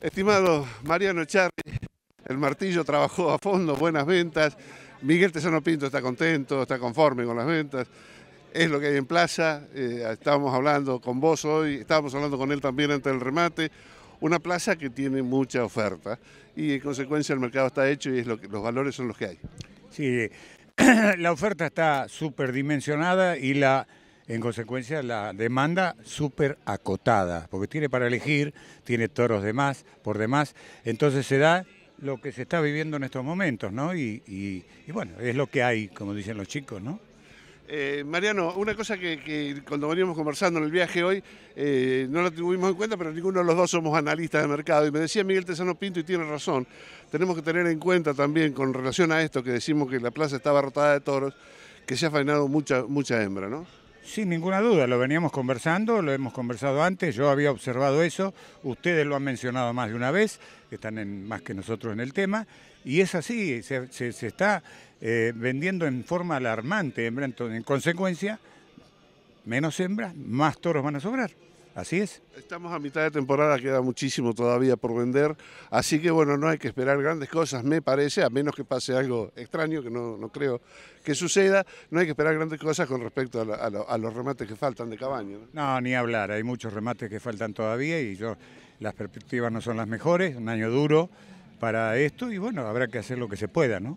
Estimado Mariano Charri, el martillo trabajó a fondo, buenas ventas. Miguel Tesano Pinto está contento, está conforme con las ventas. Es lo que hay en plaza. Eh, estábamos hablando con vos hoy, estábamos hablando con él también antes del remate. Una plaza que tiene mucha oferta y en consecuencia el mercado está hecho y los valores son los que hay. Sí, la oferta está súper dimensionada y la en consecuencia la demanda súper acotada, porque tiene para elegir, tiene toros de más, por demás, entonces se da lo que se está viviendo en estos momentos, ¿no? Y, bueno, es lo que hay, como dicen los chicos, ¿no? Eh, Mariano, una cosa que, cuando veníamos conversando en el viaje hoy eh, no la tuvimos en cuenta, pero ninguno de los dos somos analistas de mercado. Y me decía Miguel Tesano Pinto, y tiene razón, tenemos que tener en cuenta también con relación a esto que decimos que la plaza estaba rotada de toros, que se ha faenado mucha, mucha hembra, ¿no? Sin ninguna duda, lo veníamos conversando, lo hemos conversado antes, yo había observado eso, ustedes lo han mencionado más de una vez, están en, más que nosotros en el tema, y es así, se, está eh, vendiendo en forma alarmante, en, en consecuencia, menos hembras, más toros van a sobrar. Así es. Estamos a mitad de temporada, queda muchísimo todavía por vender, así que bueno, no hay que esperar grandes cosas, me parece, a menos que pase algo extraño, que no, creo que suceda, no hay que esperar grandes cosas con respecto a, los remates que faltan de Cabaño. ¿no? ¿no? ni hablar, hay muchos remates que faltan todavía y yo, las perspectivas no son las mejores, un año duro para esto y bueno, habrá que hacer lo que se pueda, ¿no?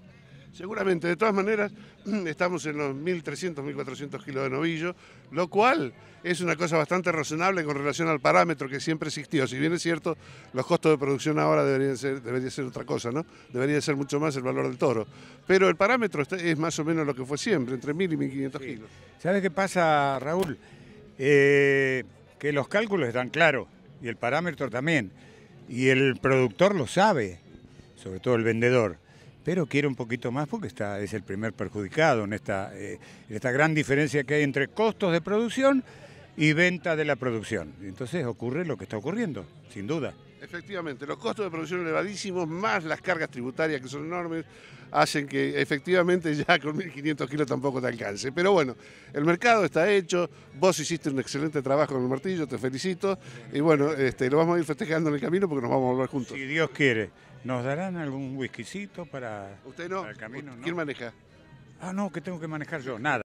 seguramente. De todas maneras, estamos en los 1.300, 1.400 kilos de novillo, lo cual es una cosa bastante razonable con relación al parámetro que siempre existió. Si bien es cierto, los costos de producción ahora deberían ser, debería ser otra cosa, ¿no? Debería ser mucho más el valor del toro. Pero el parámetro es más o menos lo que fue siempre, entre 1.000 y 1.500 kilos. ¿Sabes qué pasa, Raúl? Eh, que los cálculos están claros y el parámetro también. Y el productor lo sabe, sobre todo el vendedor pero quiere un poquito más porque está, es el primer perjudicado en esta, eh, esta gran diferencia que hay entre costos de producción y venta de la producción. Entonces ocurre lo que está ocurriendo, sin duda. Efectivamente, los costos de producción elevadísimos, más las cargas tributarias que son enormes, hacen que efectivamente ya con 1.500 kilos tampoco te alcance. Pero bueno, el mercado está hecho, vos hiciste un excelente trabajo con el martillo, te felicito, y bueno, este, lo vamos a ir festejando en el camino porque nos vamos a volver juntos. Si Dios quiere. ¿Nos darán algún whiskycito para, ¿Usted no? el camino? ¿Quién maneja? Ah, no, que tengo que manejar yo, nada.